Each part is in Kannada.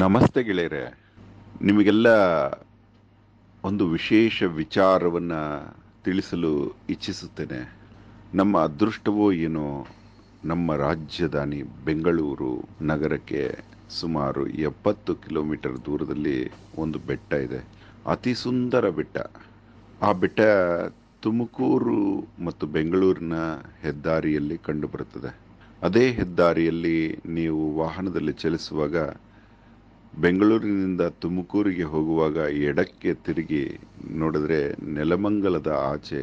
ನಮಸ್ತೆ ಗೆಳೆಯರೆ ನಿಮಗೆಲ್ಲ ಒಂದು ವಿಶೇಷ ವಿಚಾರವನ್ನು ತಿಳಿಸಲು ಇಚ್ಛಿಸುತ್ತೇನೆ ನಮ್ಮ ಅದೃಷ್ಟವೋ ಏನೋ ನಮ್ಮ ರಾಜಧಾನಿ ಬೆಂಗಳೂರು ನಗರಕ್ಕೆ ಸುಮಾರು ಎಪ್ಪತ್ತು ಕಿಲೋಮೀಟರ್ ದೂರದಲ್ಲಿ ಒಂದು ಬೆಟ್ಟ ಇದೆ ಅತಿ ಸುಂದರ ಬೆಟ್ಟ ಆ ಬೆಟ್ಟ ತುಮಕೂರು ಮತ್ತು ಬೆಂಗಳೂರಿನ ಹೆದ್ದಾರಿಯಲ್ಲಿ ಕಂಡುಬರುತ್ತದೆ ಅದೇ ಹೆದ್ದಾರಿಯಲ್ಲಿ ನೀವು ವಾಹನದಲ್ಲಿ ಚಲಿಸುವಾಗ ಬೆಂಗಳೂರಿನಿಂದ ತುಮಕೂರಿಗೆ ಹೋಗುವಾಗ ಎಡಕ್ಕೆ ತಿರುಗಿ ನೋಡಿದ್ರೆ ನೆಲಮಂಗಲದ ಆಚೆ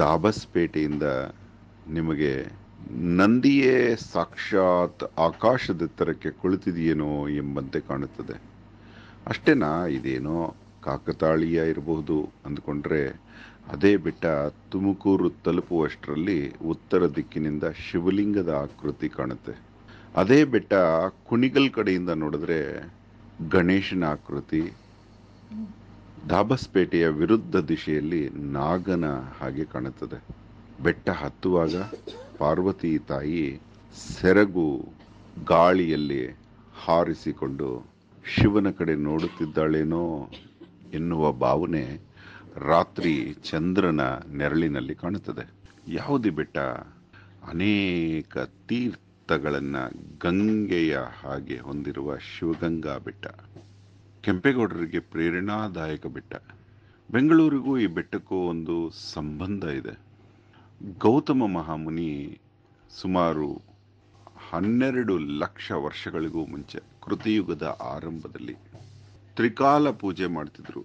ದಾಬಸ್ಪೇಟೆಯಿಂದ ನಿಮಗೆ ನಂದಿಯೇ ಸಾಕ್ಷಾತ್ ಆಕಾಶದ ಎತ್ತರಕ್ಕೆ ಕುಳಿತಿದೆಯೇನೋ ಎಂಬಂತೆ ಕಾಣುತ್ತದೆ ಅಷ್ಟೇನಾ ಇದೇನೋ ಕಾಕತಾಳೀಯ ಇರಬಹುದು ಅಂದ್ಕೊಂಡ್ರೆ ಅದೇ ಬೆಟ್ಟ ತುಮಕೂರು ತಲುಪುವಷ್ಟರಲ್ಲಿ ಉತ್ತರ ದಿಕ್ಕಿನಿಂದ ಶಿವಲಿಂಗದ ಆಕೃತಿ ಕಾಣುತ್ತೆ ಅದೇ ಬೆಟ್ಟ ಕುಣಿಗಲ್ ಕಡೆಯಿಂದ ನೋಡಿದ್ರೆ ಗಣೇಶನ ಆಕೃತಿ ದಾಬಸ್ಪೇಟೆಯ ವಿರುದ್ಧ ದಿಶೆಯಲ್ಲಿ ನಾಗನ ಹಾಗೆ ಕಾಣುತ್ತದೆ ಬೆಟ್ಟ ಹತ್ತುವಾಗ ಪಾರ್ವತಿ ತಾಯಿ ಸೆರಗು ಗಾಳಿಯಲ್ಲಿ ಹಾರಿಸಿಕೊಂಡು ಶಿವನ ಕಡೆ ನೋಡುತ್ತಿದ್ದಾಳೇನೋ ಎನ್ನುವ ಭಾವನೆ ರಾತ್ರಿ ಚಂದ್ರನ ನೆರಳಿನಲ್ಲಿ ಕಾಣುತ್ತದೆ ಯಾವುದೇ ಬೆಟ್ಟ ಅನೇಕ ತೀರ್ಥ ತಗಳನ್ನು ಗಂಗೆಯ ಹಾಗೆ ಹೊಂದಿರುವ ಶಿವಗಂಗಾ ಬೆಟ್ಟ ಕೆಂಪೇಗೌಡರಿಗೆ ಪ್ರೇರಣಾದಾಯಕ ಬೆಟ್ಟ ಬೆಂಗಳೂರಿಗೂ ಈ ಬೆಟ್ಟಕ್ಕೂ ಒಂದು ಸಂಬಂಧ ಇದೆ ಗೌತಮ ಮಹಾಮುನಿ ಸುಮಾರು ಹನ್ನೆರಡು ಲಕ್ಷ ವರ್ಷಗಳಿಗೂ ಮುಂಚೆ ಕೃತಿಯುಗದ ಆರಂಭದಲ್ಲಿ ತ್ರಿಕಾಲ ಪೂಜೆ ಮಾಡ್ತಿದ್ರು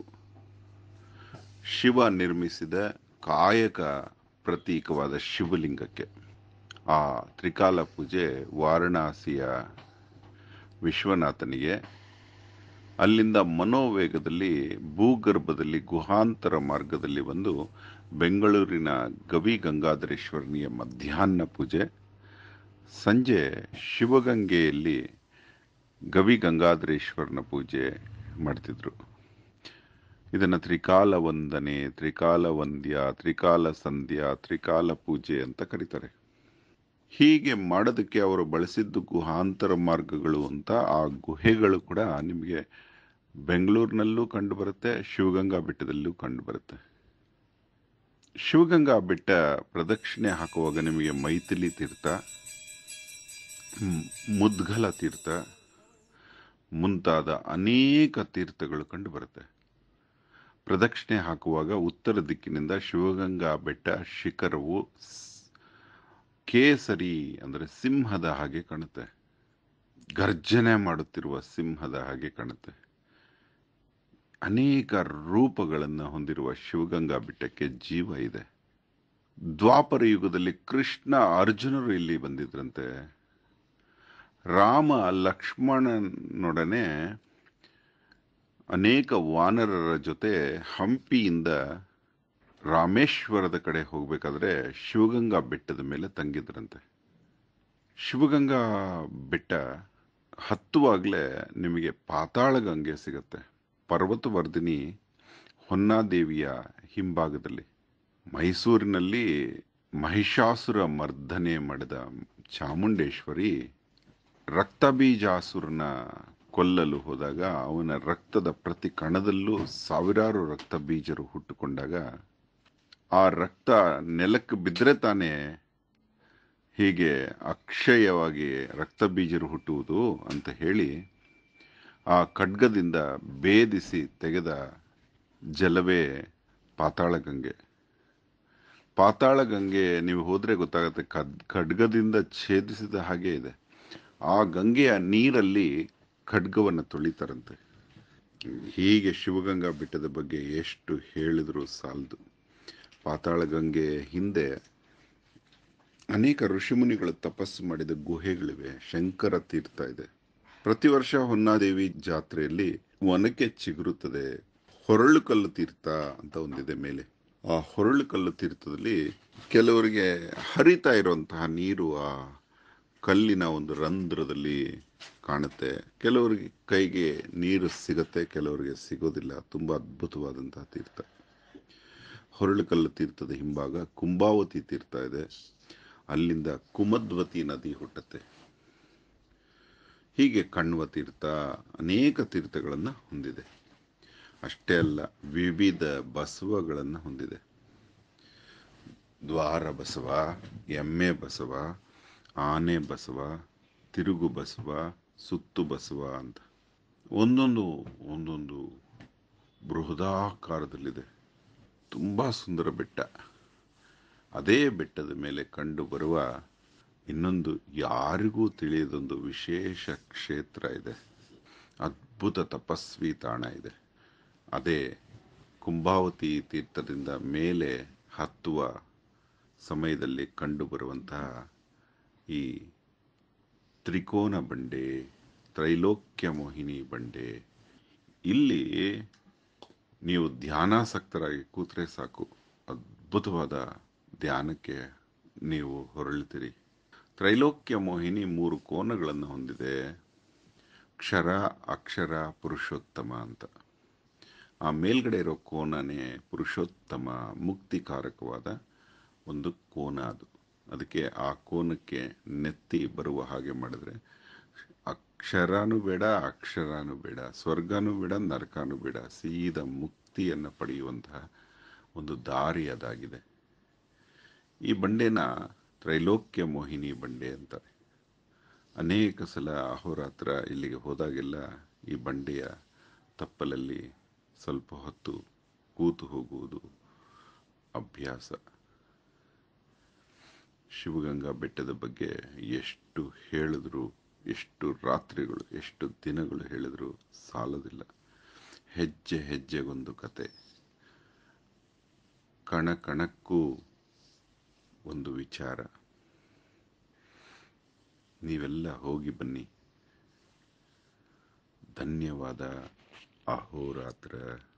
ಶಿವ ನಿರ್ಮಿಸಿದ ಕಾಯಕ ಪ್ರತೀಕವಾದ ಶಿವಲಿಂಗಕ್ಕೆ ಆ ತ್ರಿಕಾಲ ಪೂಜೆ ವಾರಣಾಸಿಯ ವಿಶ್ವನಾಥನಿಗೆ ಅಲ್ಲಿಂದ ಮನೋವೇಗದಲ್ಲಿ ಭೂಗರ್ಭದಲ್ಲಿ ಗುಹಾಂತರ ಮಾರ್ಗದಲ್ಲಿ ಬಂದು ಬೆಂಗಳೂರಿನ ಗವಿ ಗಂಗಾಧರೇಶ್ವರನಿಯ ಮಧ್ಯಾಹ್ನ ಪೂಜೆ ಸಂಜೆ ಶಿವಗಂಗೆಯಲ್ಲಿ ಗವಿ ಗಂಗಾಧರೇಶ್ವರನ ಪೂಜೆ ಮಾಡ್ತಿದ್ರು ಇದನ್ನು ತ್ರಿಕಾಲ ವಂದನೆ ತ್ರಿಕಾಲ ವಂದ್ಯ ತ್ರಿಕಾಲ ಸಂಧ್ಯಾ ತ್ರಿಕಾಲ ಪೂಜೆ ಅಂತ ಕರೀತಾರೆ ಹೀಗೆ ಮಾಡೋದಕ್ಕೆ ಅವರು ಬಳಸಿದ್ದು ಗುಹಾಂತರ ಮಾರ್ಗಗಳು ಅಂತ ಆ ಗುಹೆಗಳು ಕೂಡ ನಿಮಗೆ ಬೆಂಗಳೂರಿನಲ್ಲೂ ಕಂಡುಬರುತ್ತೆ ಶಿವಗಂಗಾ ಬೆಟ್ಟದಲ್ಲೂ ಕಂಡುಬರುತ್ತೆ ಶಿವಗಂಗಾ ಬೆಟ್ಟ ಪ್ರದಕ್ಷಿಣೆ ಹಾಕುವಾಗ ನಿಮಗೆ ಮೈಥಿಲಿ ತೀರ್ಥ ಮುದ್ಗಲ ತೀರ್ಥ ಮುಂತಾದ ಅನೇಕ ತೀರ್ಥಗಳು ಕಂಡುಬರುತ್ತೆ ಪ್ರದಕ್ಷಿಣೆ ಹಾಕುವಾಗ ಉತ್ತರ ದಿಕ್ಕಿನಿಂದ ಶಿವಗಂಗಾ ಬೆಟ್ಟ ಶಿಖರವು ಕೇಸರಿ ಅಂದರೆ ಸಿಂಹದ ಹಾಗೆ ಕಾಣುತ್ತೆ ಗರ್ಜನೆ ಮಾಡುತ್ತಿರುವ ಸಿಂಹದ ಹಾಗೆ ಕಾಣುತ್ತೆ ಅನೇಕ ರೂಪಗಳನ್ನು ಹೊಂದಿರುವ ಶಿವಗಂಗಾ ಬೆಟ್ಟಕ್ಕೆ ಜೀವ ಇದೆ ದ್ವಾಪರ ಯುಗದಲ್ಲಿ ಕೃಷ್ಣ ಅರ್ಜುನರು ಇಲ್ಲಿ ಬಂದಿದ್ರಂತೆ ರಾಮ ಲಕ್ಷ್ಮಣನೊಡನೆ ಅನೇಕ ವಾನರರ ಜೊತೆ ಹಂಪಿಯಿಂದ ರಾಮೇಶ್ವರದ ಕಡೆ ಹೋಗಬೇಕಾದ್ರೆ ಶಿವಗಂಗಾ ಬೆಟ್ಟದ ಮೇಲೆ ತಂಗಿದ್ರಂತೆ ಶಿವಗಂಗಾ ಬೆಟ್ಟ ಹತ್ತುವಾಗಲೇ ನಿಮಗೆ ಪಾತಾಳ ಗಂಗೆ ಸಿಗತ್ತೆ ಪರ್ವತವರ್ಧಿನಿ ಹೊನ್ನಾದೇವಿಯ ಹಿಂಭಾಗದಲ್ಲಿ ಮೈಸೂರಿನಲ್ಲಿ ಮಹಿಷಾಸುರ ಮರ್ದನೆ ಮಾಡಿದ ಚಾಮುಂಡೇಶ್ವರಿ ರಕ್ತಬೀಜಾಸುರನ ಕೊಲ್ಲಲು ಹೋದಾಗ ಅವನ ರಕ್ತದ ಪ್ರತಿ ಕಣದಲ್ಲೂ ಸಾವಿರಾರು ರಕ್ತ ಬೀಜರು ಹುಟ್ಟುಕೊಂಡಾಗ ಆ ರಕ್ತ ನೆಲಕ್ಕೆ ಬಿದ್ದರೆ ತಾನೇ ಹೀಗೆ ಅಕ್ಷಯವಾಗಿ ರಕ್ತ ಬೀಜರು ಹುಟ್ಟುವುದು ಅಂತ ಹೇಳಿ ಆ ಖಡ್ಗದಿಂದ ಭೇದಿಸಿ ತೆಗೆದ ಜಲವೇ ಪಾತಾಳಗಂಗೆ ಪಾತಾಳಗಂಗೆ ನೀವು ಹೋದರೆ ಗೊತ್ತಾಗುತ್ತೆ ಕದ್ ಖಡ್ಗದಿಂದ ಛೇದಿಸಿದ ಹಾಗೆ ಇದೆ ಆ ಗಂಗೆಯ ನೀರಲ್ಲಿ ಖಡ್ಗವನ್ನು ತೊಳಿತಾರಂತೆ ಹೀಗೆ ಶಿವಗಂಗಾ ಬೆಟ್ಟದ ಬಗ್ಗೆ ಎಷ್ಟು ಹೇಳಿದರೂ ಸಾಲದು ಗಂಗೆ ಹಿಂದೆ ಅನೇಕ ಋಷಿಮುನಿಗಳು ತಪಸ್ಸು ಮಾಡಿದ ಗುಹೆಗಳಿವೆ ಶಂಕರ ತೀರ್ಥ ಇದೆ ಪ್ರತಿ ವರ್ಷ ಹೊನ್ನಾದೇವಿ ಜಾತ್ರೆಯಲ್ಲಿ ಒನಕೆ ಚಿಗುರುತ್ತದೆ ಹೊರಳು ಕಲ್ಲು ತೀರ್ಥ ಅಂತ ಒಂದಿದೆ ಮೇಲೆ ಆ ಹೊರಳು ಕಲ್ಲು ತೀರ್ಥದಲ್ಲಿ ಕೆಲವರಿಗೆ ಹರಿತಾ ಇರುವಂತಹ ನೀರು ಆ ಕಲ್ಲಿನ ಒಂದು ರಂಧ್ರದಲ್ಲಿ ಕಾಣುತ್ತೆ ಕೆಲವರಿಗೆ ಕೈಗೆ ನೀರು ಸಿಗುತ್ತೆ ಕೆಲವರಿಗೆ ಸಿಗೋದಿಲ್ಲ ತುಂಬ ಅದ್ಭುತವಾದಂತಹ ತೀರ್ಥ ಹೊರಳುಕಲ್ಲು ತೀರ್ಥದ ಹಿಂಭಾಗ ಕುಂಭಾವತಿ ತೀರ್ಥ ಇದೆ ಅಲ್ಲಿಂದ ಕುಮದ್ವತಿ ನದಿ ಹುಟ್ಟುತ್ತೆ ಹೀಗೆ ಕಣ್ವ ತೀರ್ಥ ಅನೇಕ ತೀರ್ಥಗಳನ್ನು ಹೊಂದಿದೆ ಅಷ್ಟೇ ಅಲ್ಲ ವಿವಿಧ ಬಸವಗಳನ್ನು ಹೊಂದಿದೆ ದ್ವಾರ ಬಸವ ಎಮ್ಮೆ ಬಸವ ಆನೆ ಬಸವ ತಿರುಗು ಬಸವ ಸುತ್ತು ಬಸವ ಅಂತ ಒಂದೊಂದು ಒಂದೊಂದು ಬೃಹದಾಕಾರದಲ್ಲಿದೆ ತುಂಬ ಸುಂದರ ಬೆಟ್ಟ ಅದೇ ಬೆಟ್ಟದ ಮೇಲೆ ಕಂಡುಬರುವ ಇನ್ನೊಂದು ಯಾರಿಗೂ ತಿಳಿಯದೊಂದು ವಿಶೇಷ ಕ್ಷೇತ್ರ ಇದೆ ಅದ್ಭುತ ತಪಸ್ವಿ ತಾಣ ಇದೆ ಅದೇ ಕುಂಭಾವತಿ ತೀರ್ಥದಿಂದ ಮೇಲೆ ಹತ್ತುವ ಸಮಯದಲ್ಲಿ ಕಂಡುಬರುವಂತಹ ಈ ತ್ರಿಕೋನ ಬಂಡೆ ತ್ರೈಲೋಕ್ಯ ಮೋಹಿನಿ ಬಂಡೆ ಇಲ್ಲಿ ನೀವು ಧ್ಯಾನಾಸಕ್ತರಾಗಿ ಕೂತ್ರೆ ಸಾಕು ಅದ್ಭುತವಾದ ಧ್ಯಾನಕ್ಕೆ ನೀವು ಹೊರಳುತ್ತೀರಿ ತ್ರೈಲೋಕ್ಯ ಮೋಹಿನಿ ಮೂರು ಕೋನಗಳನ್ನು ಹೊಂದಿದೆ ಕ್ಷರ ಅಕ್ಷರ ಪುರುಷೋತ್ತಮ ಅಂತ ಆ ಮೇಲ್ಗಡೆ ಇರೋ ಕೋನನೇ ಪುರುಷೋತ್ತಮ ಮುಕ್ತಿಕಾರಕವಾದ ಒಂದು ಕೋನ ಅದು ಅದಕ್ಕೆ ಆ ಕೋನಕ್ಕೆ ನೆತ್ತಿ ಬರುವ ಹಾಗೆ ಮಾಡಿದ್ರೆ ಅಕ್ಷರನು ಬೇಡ ಅಕ್ಷರನು ಬೇಡ ಸ್ವರ್ಗನೂ ಬೇಡ ನರಕನೂ ಬೇಡ ಸೀದ ಮುಕ್ತಿಯನ್ನು ಪಡೆಯುವಂತಹ ಒಂದು ದಾರಿ ಅದಾಗಿದೆ ಈ ಬಂಡೆನ ತ್ರೈಲೋಕ್ಯ ಮೋಹಿನಿ ಬಂಡೆ ಅಂತಾರೆ ಅನೇಕ ಸಲ ಅಹೋರಾತ್ರ ಇಲ್ಲಿಗೆ ಹೋದಾಗೆಲ್ಲ ಈ ಬಂಡೆಯ ತಪ್ಪಲಲ್ಲಿ ಸ್ವಲ್ಪ ಹೊತ್ತು ಕೂತು ಹೋಗುವುದು ಅಭ್ಯಾಸ ಶಿವಗಂಗಾ ಬೆಟ್ಟದ ಬಗ್ಗೆ ಎಷ್ಟು ಹೇಳಿದ್ರು ಎಷ್ಟು ರಾತ್ರಿಗಳು ಎಷ್ಟು ದಿನಗಳು ಹೇಳಿದರೂ ಸಾಲದಿಲ್ಲ ಹೆಜ್ಜೆ ಹೆಜ್ಜೆಗೊಂದು ಕತೆ ಕಣ ಕಣಕ್ಕೂ ಒಂದು ವಿಚಾರ ನೀವೆಲ್ಲ ಹೋಗಿ ಬನ್ನಿ ಧನ್ಯವಾದ ಅಹೋರಾತ್ರ